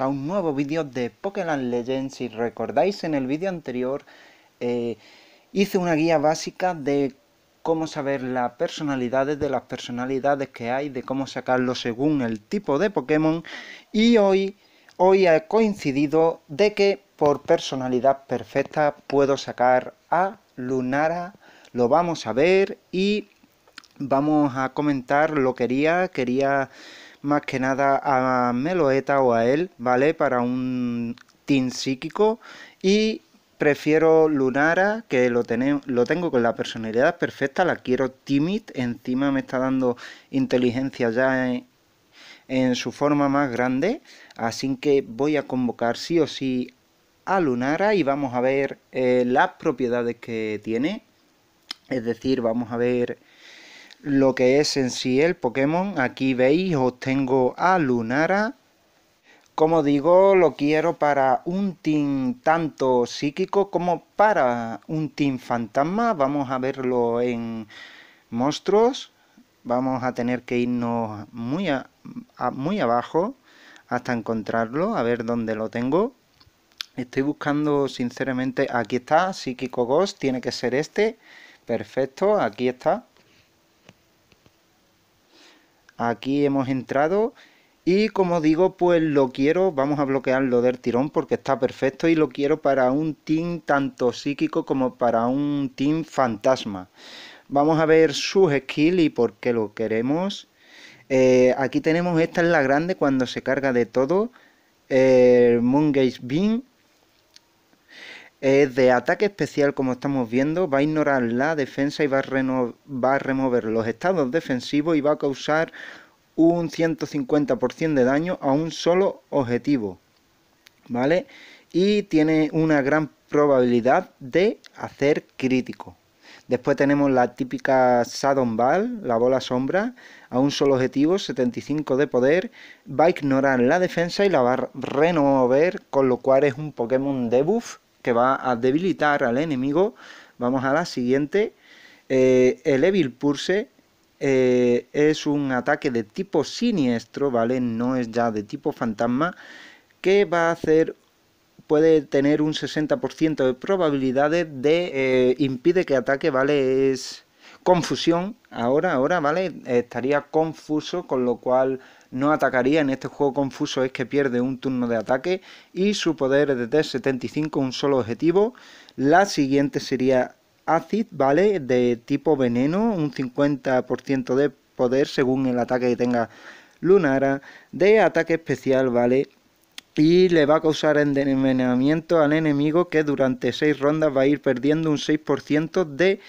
a un nuevo vídeo de Pokémon Legends. Si recordáis en el vídeo anterior eh, hice una guía básica de cómo saber las personalidades de las personalidades que hay, de cómo sacarlo según el tipo de Pokémon y hoy, hoy ha coincidido de que por personalidad perfecta puedo sacar a Lunara, lo vamos a ver y vamos a comentar lo quería, quería más que nada a Meloeta o a él, ¿vale? Para un team psíquico y prefiero Lunara, que lo, lo tengo con la personalidad perfecta, la quiero timid, encima me está dando inteligencia ya en, su forma más grande, así que voy a convocar sí o sí a Lunara y vamos a ver eh, las propiedades que tiene, es decir, vamos a ver lo que es en sí el Pokémon. Aquí veis, os tengo a Lunara. Como digo, lo quiero para un team tanto psíquico como para un team fantasma. Vamos a verlo en monstruos. Vamos a tener que irnos muy, muy abajo hasta encontrarlo, a ver dónde lo tengo. Estoy buscando sinceramente, aquí está, psíquico ghost, tiene que ser este. Perfecto, aquí está. Aquí hemos entrado y como digo, pues lo quiero, vamos a bloquearlo del tirón porque está perfecto y lo quiero para un team tanto psíquico como para un team fantasma. Vamos a ver sus skills y por qué lo queremos. Eh, aquí tenemos esta es la grande cuando se carga de todo. Moon Moongage Beam es de ataque especial, como estamos viendo, va a ignorar la defensa y va a, remover los estados defensivos y va a causar un 150% de daño a un solo objetivo. ¿Vale? Y tiene una gran probabilidad de hacer crítico. Después tenemos la típica Shadon Ball, la bola sombra, a un solo objetivo, 75 de poder. Va a ignorar la defensa y la va a remover con lo cual es un Pokémon debuff que va a debilitar al enemigo. Vamos a la siguiente. Eh, el Evil Purse eh, es un ataque de tipo siniestro, ¿vale? No es ya de tipo fantasma, que va a hacer, puede tener un 60% de probabilidades de, eh, impide que ataque, ¿vale? Es confusión, ahora, ahora, ¿vale? Estaría confuso, con lo cual no atacaría en este juego confuso es que pierde un turno de ataque y su poder es de 75, un solo objetivo. La siguiente sería Acid, ¿vale? De tipo veneno, un 50% de poder según el ataque que tenga Lunara, de ataque especial, ¿vale? Y le va a causar envenenamiento al enemigo que durante 6 rondas va a ir perdiendo un 6% de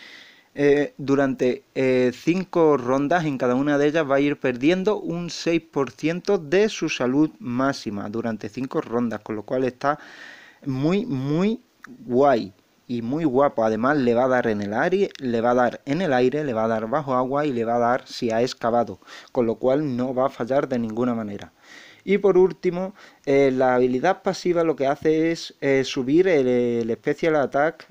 eh, durante 5 eh, cinco rondas, en cada una de ellas va a ir perdiendo un 6% de su salud máxima durante 5 rondas, con lo cual está muy, muy guay y muy guapo. Además, le va a dar en el aire, le va a dar en el aire, le va a dar bajo agua y le va a dar si ha excavado, con lo cual no va a fallar de ninguna manera. Y por último, eh, la habilidad pasiva lo que hace es subir el, el Special Attack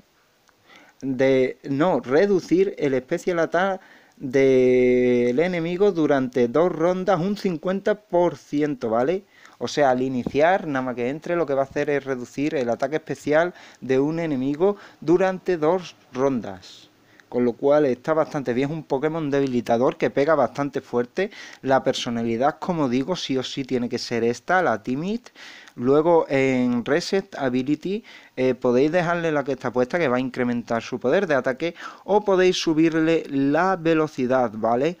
de no reducir el especial ataque del enemigo durante dos rondas un 50%, ¿vale? O sea, al iniciar, nada más que entre, lo que va a hacer es reducir el ataque especial de un enemigo durante dos rondas con lo cual está bastante bien, es un Pokémon debilitador que pega bastante fuerte, la personalidad como digo sí o sí tiene que ser esta, la Timid, luego en Reset Ability eh, podéis dejarle la que está puesta que va a incrementar su poder de ataque o podéis subirle la velocidad, ¿vale?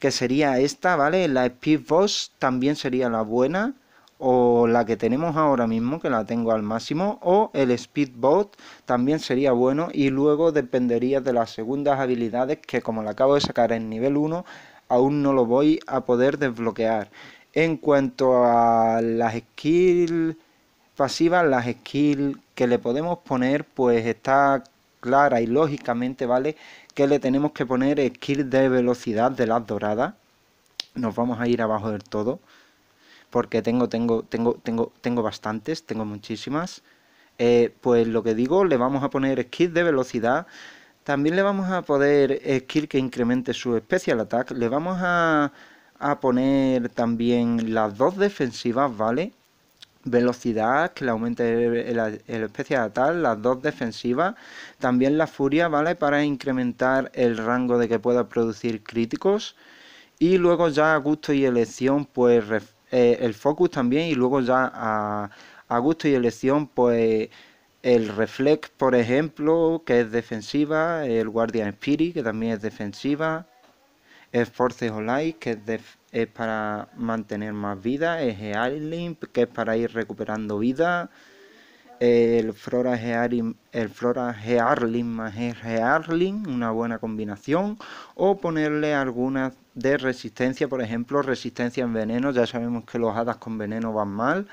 Que sería esta, ¿vale? La Speed Boss también sería la buena o la que tenemos ahora mismo que la tengo al máximo o el speedboat también sería bueno y luego dependería de las segundas habilidades que como la acabo de sacar en nivel 1 aún no lo voy a poder desbloquear en cuanto a las skills pasivas las skills que le podemos poner pues está clara y lógicamente vale que le tenemos que poner skills de velocidad de las doradas nos vamos a ir abajo del todo porque tengo, tengo, tengo, tengo, tengo bastantes, tengo muchísimas. Eh, pues lo que digo, le vamos a poner skill de velocidad. También le vamos a poder skill que incremente su especial attack. Le vamos a, poner también las dos defensivas, ¿vale? velocidad, que le aumente el, el, especial tal, las dos defensivas, también la furia, ¿vale? Para incrementar el rango de que pueda producir críticos. Y luego ya gusto y elección, pues eh, el focus también y luego ya a, gusto y elección pues el reflex por ejemplo que es defensiva, el guardian spirit que también es defensiva, el forces Light que es, es para mantener más vida, es el que es para ir recuperando vida el Flora Gearling, el más el una buena combinación, o ponerle algunas de resistencia, por ejemplo, resistencia en veneno, ya sabemos que los hadas con veneno van mal,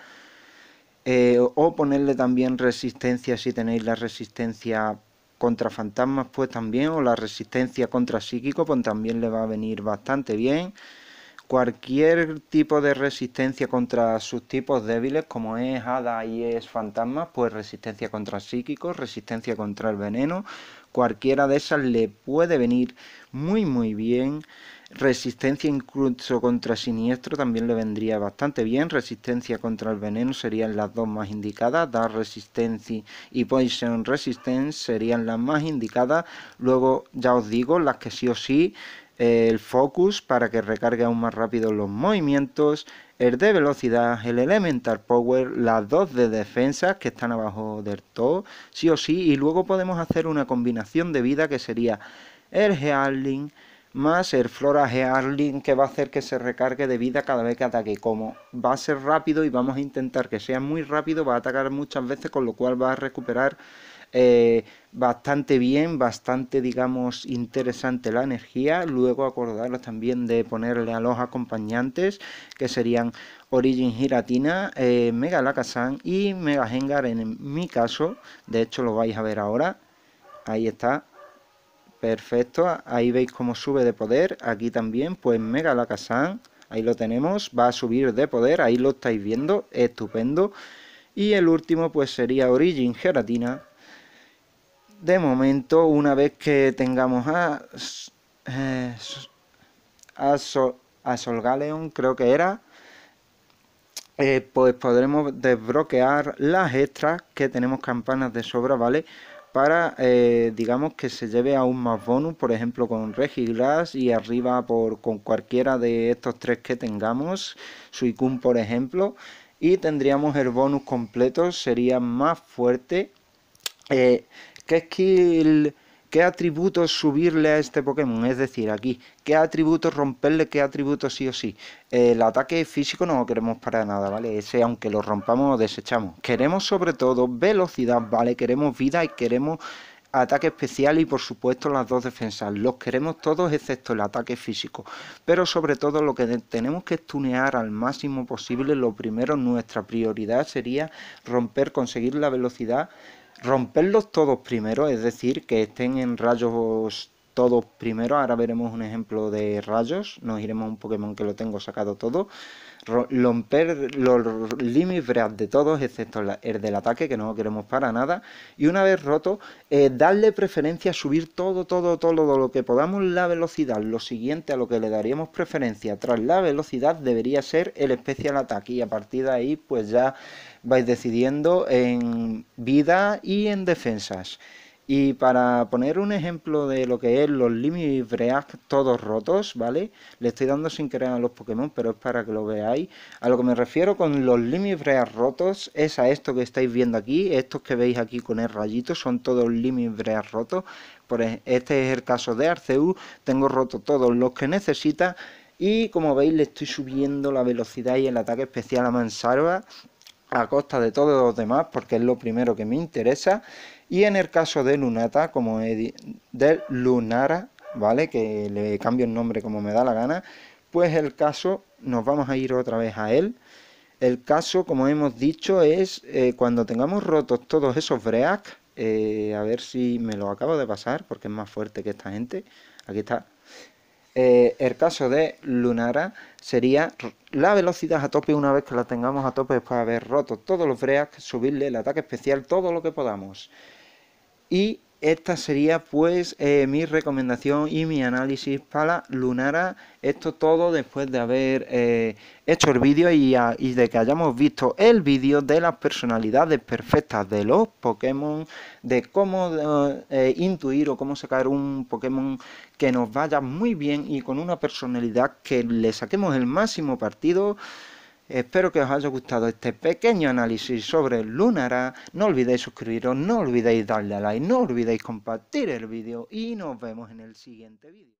eh, o ponerle también resistencia si tenéis la resistencia contra fantasmas, pues también, o la resistencia contra psíquico, pues también le va a venir bastante bien. Cualquier tipo de resistencia contra sus tipos débiles, como es hada y es fantasma, pues resistencia contra psíquicos, resistencia contra el veneno, cualquiera de esas le puede venir muy muy bien. Resistencia incluso contra siniestro también le vendría bastante bien. Resistencia contra el veneno serían las dos más indicadas. Dar resistencia y Poison Resistance serían las más indicadas. Luego ya os digo las que sí o sí el focus para que recargue aún más rápido los movimientos, el de velocidad, el elemental power, las dos de defensa que están abajo del todo, sí o sí, y luego podemos hacer una combinación de vida que sería el healing más el flora Gearling. que va a hacer que se recargue de vida cada vez que ataque. Como va a ser rápido y vamos a intentar que sea muy rápido, va a atacar muchas veces, con lo cual va a recuperar eh, bastante bien, bastante, digamos, interesante la energía. Luego acordaros también de ponerle a los acompañantes, que serían Origin Giratina, eh, Mega Lakasan y Mega Hengar en mi caso. De hecho, lo vais a ver ahora. Ahí está. Perfecto. Ahí veis cómo sube de poder. Aquí también, pues Mega Lakasan. Ahí lo tenemos. Va a subir de poder. Ahí lo estáis viendo. Estupendo. Y el último, pues sería Origin Giratina de momento, una vez que tengamos a, a, Sol, Solgaleon, creo que era, eh, pues podremos desbloquear las extras que tenemos campanas de sobra, ¿vale? Para, eh, digamos, que se lleve aún más bonus, por ejemplo, con Regiglass y arriba por, con cualquiera de estos tres que tengamos, Suicune, por ejemplo, y tendríamos el bonus completo, sería más fuerte. Eh, ¿Qué qué atributos subirle a este Pokémon? Es decir, aquí, ¿qué atributos romperle, qué atributos sí o sí? El ataque físico no lo queremos para nada, ¿vale? Ese, aunque lo rompamos, lo desechamos. Queremos sobre todo velocidad, ¿vale? Queremos vida y queremos ataque especial y por supuesto las dos defensas. Los queremos todos excepto el ataque físico. Pero sobre todo lo que tenemos que tunear al máximo posible, lo primero, nuestra prioridad sería romper, conseguir la velocidad romperlos todos primero, es decir, que estén en rayos todo primero. Ahora veremos un ejemplo de rayos. Nos iremos a un Pokémon que lo tengo sacado todo. Romper los límites de todos, excepto el del ataque, que no queremos para nada. Y una vez roto, eh, darle preferencia a subir todo, todo, todo lo que podamos la velocidad. Lo siguiente a lo que le daríamos preferencia tras la velocidad debería ser el especial ataque. Y a partir de ahí, pues ya vais decidiendo en vida y en defensas. Y para poner un ejemplo de lo que es los Limit Break todos rotos, ¿vale? Le estoy dando sin querer a los Pokémon, pero es para que lo veáis. A lo que me refiero con los Limit Break rotos es a esto que estáis viendo aquí. Estos que veis aquí con el rayito son todos Limit Break rotos. Por este es el caso de Arceus. Tengo roto todos los que necesita. Y como veis le estoy subiendo la velocidad y el ataque especial a Mansalva. a costa de todos los demás porque es lo primero que me interesa y en el caso de Lunata, como he de Lunara, ¿vale? Que le cambio el nombre como me da la gana, pues el caso, nos vamos a ir otra vez a él. El caso, como hemos dicho, es eh, cuando tengamos rotos todos esos Breaks. Eh, a ver si me lo acabo de pasar, porque es más fuerte que esta gente. Aquí está. Eh, el caso de Lunara sería la velocidad a tope una vez que la tengamos a tope después de haber roto todos los breaks, subirle el ataque especial todo lo que podamos. Y esta sería pues eh, mi recomendación y mi análisis para Lunara. Esto todo después de haber eh, hecho el vídeo y, de que hayamos visto el vídeo de las personalidades perfectas de los Pokémon, de cómo eh, intuir o cómo sacar un Pokémon que nos vaya muy bien y con una personalidad que le saquemos el máximo partido. Espero que os haya gustado este pequeño análisis sobre Lunara. No olvidéis suscribiros, no olvidéis darle a like, no olvidéis compartir el vídeo y nos vemos en el siguiente vídeo.